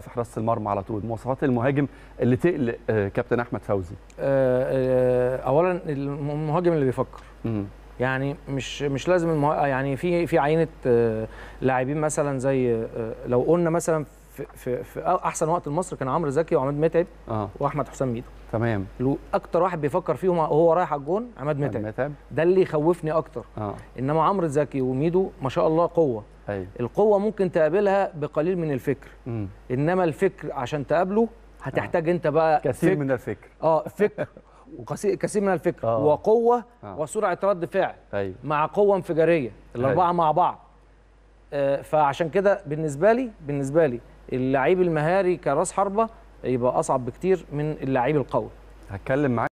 في حراسه المرمى على طول مواصفات المهاجم اللي تقلق آه، كابتن احمد فوزي آه، آه، اولا المهاجم اللي بيفكر مم. يعني مش مش لازم المه... يعني في في عينه لاعبين مثلا زي لو قلنا مثلا في, في, في احسن وقت لمصر كان عمرو زكي وعماد متعب آه. واحمد حسام ميدو تمام اكتر واحد بيفكر فيهم وهو رايح على الجون عماد متعب ده اللي يخوفني اكتر آه. انما عمرو زكي وميدو ما شاء الله قوه أيوة. القوه ممكن تقابلها بقليل من الفكر مم. انما الفكر عشان تقابله هتحتاج آه. انت بقى كثير فكر. من الفكر اه فكر وكثير من الفكر آه. وقوه آه. وسرعه رد فعل أيوة. مع قوه انفجاريه الاربعه أيوة. مع بعض آه فعشان كده بالنسبه لي بالنسبه لي اللعيب المهاري كراس حربه يبقى اصعب بكتير من اللعيب القوي هتكلم معاك